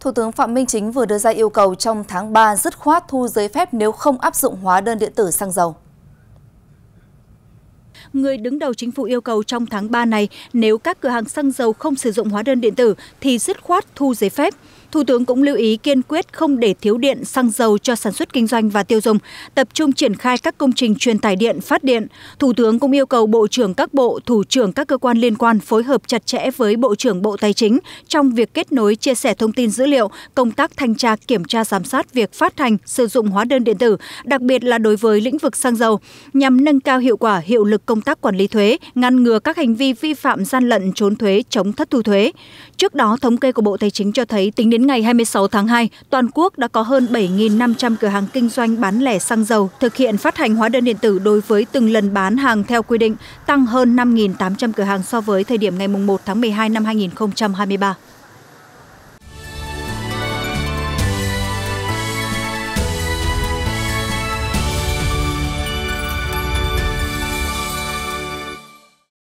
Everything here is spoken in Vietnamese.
Thủ tướng Phạm Minh Chính vừa đưa ra yêu cầu trong tháng 3 dứt khoát thu giấy phép nếu không áp dụng hóa đơn điện tử xăng dầu. Người đứng đầu chính phủ yêu cầu trong tháng 3 này, nếu các cửa hàng xăng dầu không sử dụng hóa đơn điện tử thì dứt khoát thu giấy phép. Thủ tướng cũng lưu ý kiên quyết không để thiếu điện xăng dầu cho sản xuất kinh doanh và tiêu dùng, tập trung triển khai các công trình truyền tải điện, phát điện. Thủ tướng cũng yêu cầu Bộ trưởng các bộ, Thủ trưởng các cơ quan liên quan phối hợp chặt chẽ với Bộ trưởng Bộ Tài chính trong việc kết nối chia sẻ thông tin dữ liệu, công tác thanh tra kiểm tra giám sát việc phát hành, sử dụng hóa đơn điện tử, đặc biệt là đối với lĩnh vực xăng dầu, nhằm nâng cao hiệu quả hiệu lực công tác quản lý thuế, ngăn ngừa các hành vi vi phạm gian lận trốn thuế, chống thất thu thuế. Trước đó, thống kê của Bộ Tài chính cho thấy tính đến đến ngày 26 tháng 2, toàn quốc đã có hơn 7.500 cửa hàng kinh doanh bán lẻ xăng dầu thực hiện phát hành hóa đơn điện tử đối với từng lần bán hàng theo quy định, tăng hơn 5.800 cửa hàng so với thời điểm ngày 1 tháng 12 năm 2023.